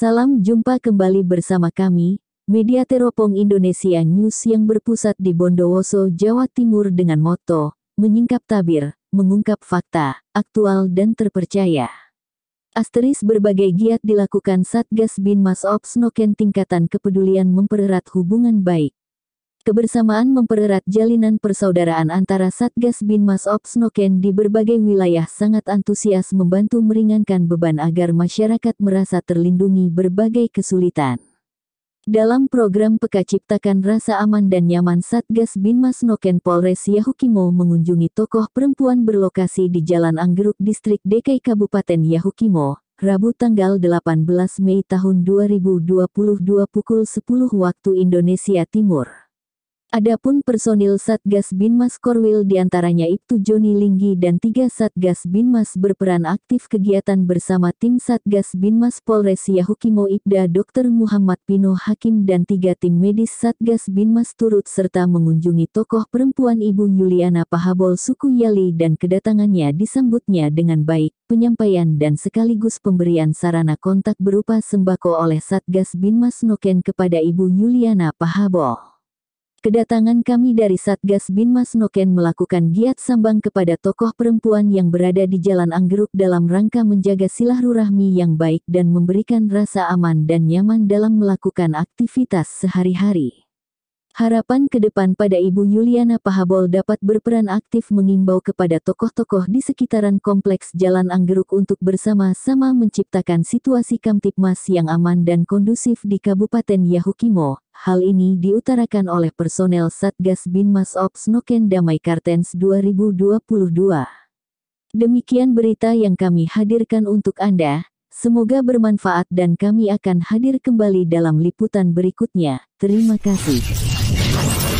Salam jumpa kembali bersama kami, media teropong Indonesia News yang berpusat di Bondowoso, Jawa Timur dengan moto, menyingkap tabir, mengungkap fakta, aktual dan terpercaya. Asteris berbagai giat dilakukan Satgas Binmas Ops Noken tingkatan kepedulian mempererat hubungan baik. Kebersamaan mempererat jalinan persaudaraan antara Satgas Bin Mas Oksnoken di berbagai wilayah sangat antusias membantu meringankan beban agar masyarakat merasa terlindungi berbagai kesulitan. Dalam program Peka Ciptakan Rasa Aman dan Nyaman Satgas Binmas Noken Polres Yahukimo mengunjungi tokoh perempuan berlokasi di Jalan Anggeruk Distrik DKI Kabupaten Yahukimo, Rabu tanggal 18 Mei tahun 2022 pukul 10 waktu Indonesia Timur. Adapun personil Satgas Binmas Korwil diantaranya Ibtu Joni Linggi dan tiga Satgas Binmas berperan aktif kegiatan bersama tim Satgas Binmas Polres Yahukimo Ibda Dr. Muhammad Pino Hakim dan tiga tim medis Satgas Binmas turut serta mengunjungi tokoh perempuan Ibu Yuliana Pahabol Suku Yali dan kedatangannya disambutnya dengan baik, penyampaian dan sekaligus pemberian sarana kontak berupa sembako oleh Satgas Binmas Noken kepada Ibu Yuliana Pahabol. Kedatangan kami dari Satgas Bin Mas Noken melakukan giat sambang kepada tokoh perempuan yang berada di Jalan Anggeruk dalam rangka menjaga silaturahmi yang baik dan memberikan rasa aman dan nyaman dalam melakukan aktivitas sehari-hari. Harapan ke depan pada Ibu Yuliana Pahabol dapat berperan aktif mengimbau kepada tokoh-tokoh di sekitaran kompleks Jalan Anggeruk untuk bersama-sama menciptakan situasi Kamtipmas yang aman dan kondusif di Kabupaten Yahukimo. Hal ini diutarakan oleh personel Satgas Binmas Ops Noken Damai Kartens 2022. Demikian berita yang kami hadirkan untuk Anda. Semoga bermanfaat dan kami akan hadir kembali dalam liputan berikutnya. Terima kasih. Thank you.